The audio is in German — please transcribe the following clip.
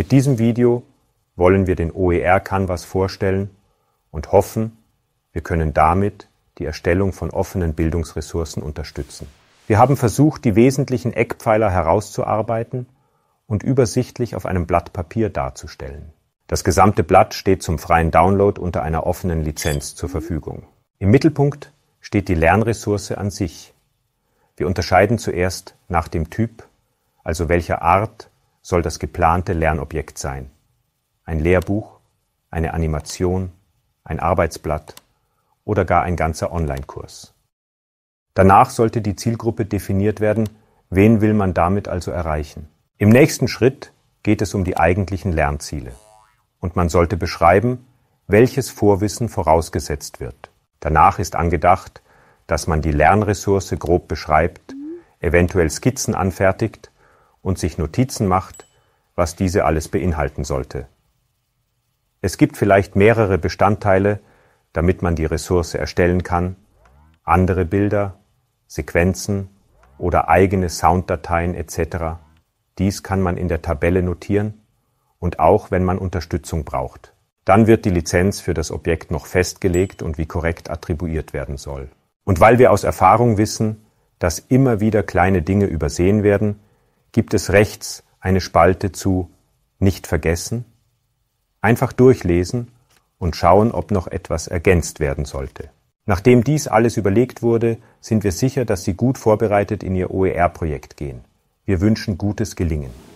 Mit diesem Video wollen wir den OER Canvas vorstellen und hoffen, wir können damit die Erstellung von offenen Bildungsressourcen unterstützen. Wir haben versucht, die wesentlichen Eckpfeiler herauszuarbeiten und übersichtlich auf einem Blatt Papier darzustellen. Das gesamte Blatt steht zum freien Download unter einer offenen Lizenz zur Verfügung. Im Mittelpunkt steht die Lernressource an sich. Wir unterscheiden zuerst nach dem Typ, also welcher Art soll das geplante Lernobjekt sein. Ein Lehrbuch, eine Animation, ein Arbeitsblatt oder gar ein ganzer Online-Kurs. Danach sollte die Zielgruppe definiert werden, wen will man damit also erreichen. Im nächsten Schritt geht es um die eigentlichen Lernziele. Und man sollte beschreiben, welches Vorwissen vorausgesetzt wird. Danach ist angedacht, dass man die Lernressource grob beschreibt, eventuell Skizzen anfertigt und sich Notizen macht, was diese alles beinhalten sollte. Es gibt vielleicht mehrere Bestandteile, damit man die Ressource erstellen kann, andere Bilder, Sequenzen oder eigene Sounddateien etc. Dies kann man in der Tabelle notieren und auch wenn man Unterstützung braucht. Dann wird die Lizenz für das Objekt noch festgelegt und wie korrekt attribuiert werden soll. Und weil wir aus Erfahrung wissen, dass immer wieder kleine Dinge übersehen werden, gibt es rechts eine Spalte zu Nicht vergessen. Einfach durchlesen und schauen, ob noch etwas ergänzt werden sollte. Nachdem dies alles überlegt wurde, sind wir sicher, dass Sie gut vorbereitet in Ihr OER-Projekt gehen. Wir wünschen gutes Gelingen.